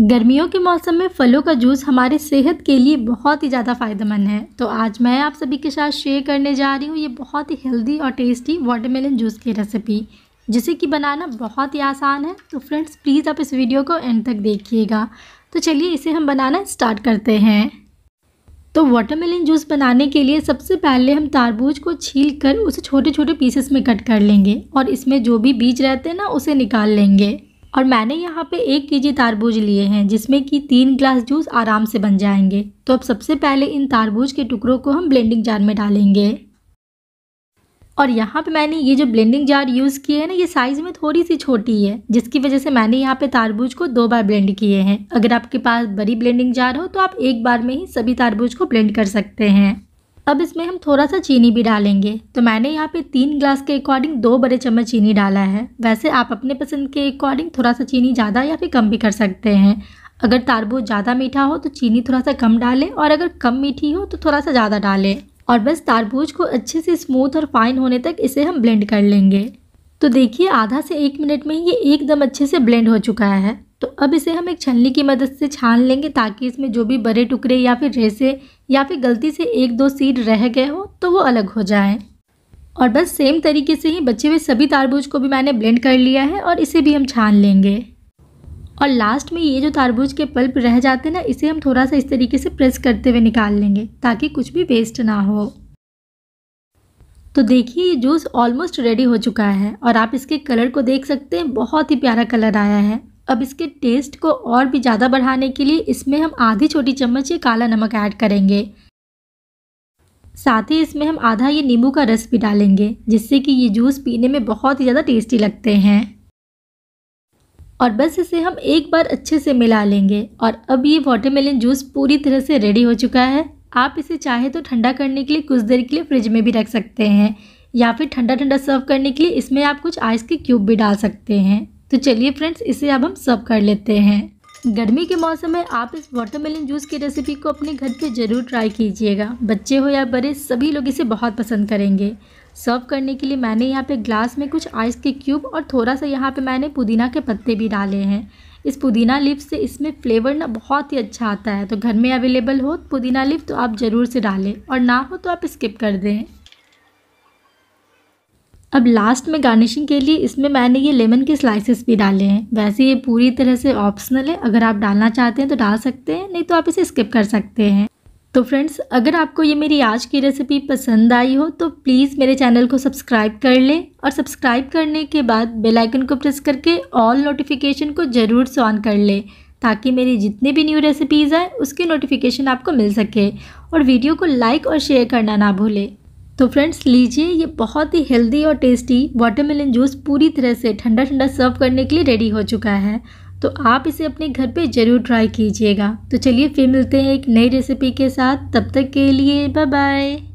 गर्मियों के मौसम में फलों का जूस हमारे सेहत के लिए बहुत ही ज़्यादा फ़ायदेमंद है तो आज मैं आप सभी के साथ शेयर करने जा रही हूँ ये बहुत ही हेल्दी और टेस्टी वाटरमेलन जूस की रेसिपी जिसे कि बनाना बहुत ही आसान है तो फ्रेंड्स प्लीज़ आप इस वीडियो को एंड तक देखिएगा तो चलिए इसे हम बनाना स्टार्ट करते हैं तो वाटरमेलन जूस बनाने के लिए सबसे पहले हम तारबूज को छील कर उसे छोटे छोटे पीसेस में कट कर लेंगे और इसमें जो भी बीज रहते हैं ना उसे निकाल लेंगे और मैंने यहाँ पे एक केजी तारबूज लिए हैं जिसमें कि तीन ग्लास जूस आराम से बन जाएंगे तो अब सबसे पहले इन तारबूज के टुकड़ों को हम ब्लेंडिंग जार में डालेंगे और यहाँ पे मैंने ये जो ब्लेंडिंग जार यूज़ किए हैं ना ये साइज़ में थोड़ी सी छोटी है जिसकी वजह से मैंने यहाँ पे तारबूज को दो बार ब्लेंड किए हैं अगर आपके पास बड़ी ब्लेंडिंग जार हो तो आप एक बार में ही सभी तारबूज को ब्लेंड कर सकते हैं अब इसमें हम थोड़ा सा चीनी भी डालेंगे तो मैंने यहाँ पे तीन ग्लास के अकॉर्डिंग दो बड़े चम्मच चीनी डाला है वैसे आप अपने पसंद के अकॉर्डिंग थोड़ा सा चीनी ज़्यादा या फिर कम भी कर सकते हैं अगर तारबूज ज़्यादा मीठा हो तो चीनी थोड़ा सा कम डालें और अगर कम मीठी हो तो थोड़ा सा ज़्यादा डालें और बस तारबूज को अच्छे से स्मूथ और फाइन होने तक इसे हम ब्लेंड कर लेंगे तो देखिए आधा से एक मिनट में ये एकदम अच्छे से ब्लेंड हो चुका है तो अब इसे हम एक छलनी की मदद से छान लेंगे ताकि इसमें जो भी बड़े टुकड़े या फिर रेसे या फिर गलती से एक दो सीड रह गए हो तो वो अलग हो जाए और बस सेम तरीके से ही बचे हुए सभी तारबूज को भी मैंने ब्लेंड कर लिया है और इसे भी हम छान लेंगे और लास्ट में ये जो तारबूज के पल्प रह जाते हैं ना इसे हम थोड़ा सा इस तरीके से प्रेस करते हुए निकाल लेंगे ताकि कुछ भी वेस्ट ना हो तो देखिए ये जूस ऑलमोस्ट रेडी हो चुका है और आप इसके कलर को देख सकते हैं बहुत ही प्यारा कलर आया है अब इसके टेस्ट को और भी ज़्यादा बढ़ाने के लिए इसमें हम आधी छोटी चम्मच ये काला नमक ऐड करेंगे साथ ही इसमें हम आधा ये नींबू का रस भी डालेंगे जिससे कि ये जूस पीने में बहुत ही ज़्यादा टेस्टी लगते हैं और बस इसे हम एक बार अच्छे से मिला लेंगे और अब ये वाटरमेलन जूस पूरी तरह से रेडी हो चुका है आप इसे चाहे तो ठंडा करने के लिए कुछ देर के लिए फ्रिज में भी रख सकते हैं या फिर ठंडा ठंडा सर्व करने के लिए इसमें आप कुछ आइस के क्यूब भी डाल सकते हैं तो चलिए फ्रेंड्स इसे अब हम सर्व कर लेते हैं गर्मी के मौसम में आप इस वाटरमेलन जूस की रेसिपी को अपने घर पे ज़रूर ट्राई कीजिएगा बच्चे हो या बड़े सभी लोग इसे बहुत पसंद करेंगे सर्व करने के लिए मैंने यहाँ पे ग्लास में कुछ आइस के क्यूब और थोड़ा सा यहाँ पे मैंने पुदीना के पत्ते भी डाले हैं इस पुदीना लिप से इसमें फ्लेवर ना बहुत ही अच्छा आता है तो घर में अवेलेबल हो पुदीना लिप तो आप ज़रूर से डालें और ना हो तो आप स्किप कर दें अब लास्ट में गार्निशिंग के लिए इसमें मैंने ये लेमन के स्लाइसेस भी डाले हैं वैसे ये पूरी तरह से ऑप्शनल है अगर आप डालना चाहते हैं तो डाल सकते हैं नहीं तो आप इसे स्किप कर सकते हैं तो फ्रेंड्स अगर आपको ये मेरी आज की रेसिपी पसंद आई हो तो प्लीज़ मेरे चैनल को सब्सक्राइब कर लें और सब्सक्राइब करने के बाद बेल आइकन को प्रेस करके ऑल नोटिफिकेशन को ज़रूर से ऑन कर लें ताकि मेरी जितनी भी न्यू रेसिपीज़ हैं उसकी नोटिफिकेशन आपको मिल सके और वीडियो को लाइक और शेयर करना ना भूलें तो फ्रेंड्स लीजिए ये बहुत ही हेल्दी और टेस्टी वाटरमेलन जूस पूरी तरह से ठंडा ठंडा सर्व करने के लिए रेडी हो चुका है तो आप इसे अपने घर पे ज़रूर ट्राई कीजिएगा तो चलिए फिर मिलते हैं एक नई रेसिपी के साथ तब तक के लिए बाय बाय